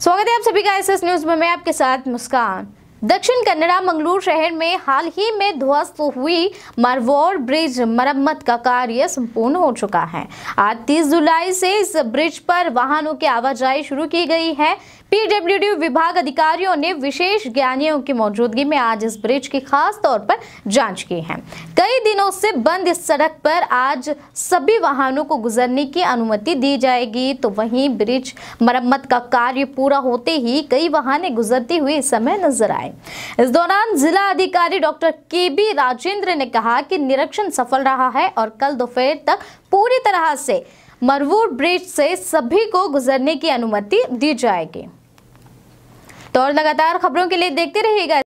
स्वागत है आप सभी का एसएस न्यूज में मैं आपके साथ मुस्कान दक्षिण कन्नड़ा मंगलूर शहर में हाल ही में ध्वस्त हुई मरवोर ब्रिज मरम्मत का कार्य संपूर्ण हो चुका है आज 30 जुलाई से इस ब्रिज पर वाहनों की आवाजाही शुरू की गई है पीडब्ल्यूडी विभाग अधिकारियों ने विशेष ज्ञानियों की मौजूदगी में आज इस ब्रिज की खास तौर पर जांच की है कई दिनों से बंद इस सड़क पर आज सभी वाहनों को गुजरने की अनुमति दी जाएगी तो वहीं ब्रिज मरम्मत का कार्य पूरा होते ही कई वाहन गुजरते हुए समय नजर आए इस दौरान जिला अधिकारी डॉक्टर के बी राजेंद्र ने कहा कि निरीक्षण सफल रहा है और कल दोपहर तक पूरी तरह से मरवूर ब्रिज से सभी को गुजरने की अनुमति दी जाएगी तो और लगातार खबरों के लिए देखते रहिएगा